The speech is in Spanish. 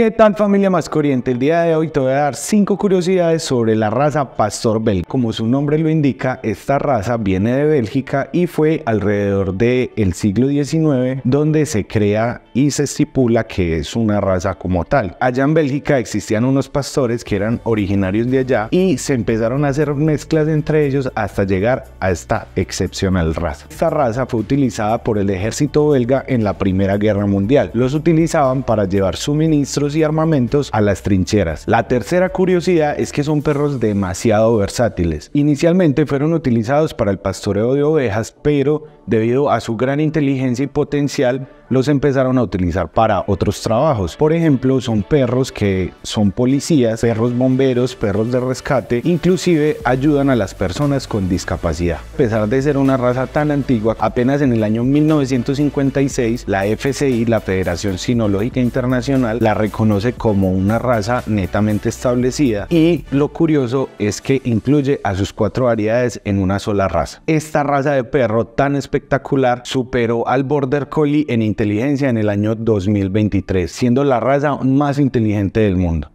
¿Qué tal familia más corriente? El día de hoy te voy a dar 5 curiosidades sobre la raza Pastor Belga. Como su nombre lo indica, esta raza viene de Bélgica y fue alrededor del siglo XIX donde se crea y se estipula que es una raza como tal. Allá en Bélgica existían unos pastores que eran originarios de allá y se empezaron a hacer mezclas entre ellos hasta llegar a esta excepcional raza. Esta raza fue utilizada por el ejército belga en la Primera Guerra Mundial. Los utilizaban para llevar suministros y armamentos a las trincheras. La tercera curiosidad es que son perros demasiado versátiles. Inicialmente fueron utilizados para el pastoreo de ovejas, pero debido a su gran inteligencia y potencial, los empezaron a utilizar para otros trabajos. Por ejemplo, son perros que son policías, perros bomberos, perros de rescate, inclusive ayudan a las personas con discapacidad. A pesar de ser una raza tan antigua, apenas en el año 1956 la FCI, la Federación Sinológica Internacional, la reconoce como una raza netamente establecida y lo curioso es que incluye a sus cuatro variedades en una sola raza. Esta raza de perro tan espectacular superó al Border Collie en inteligencia en el año 2023, siendo la raza más inteligente del mundo.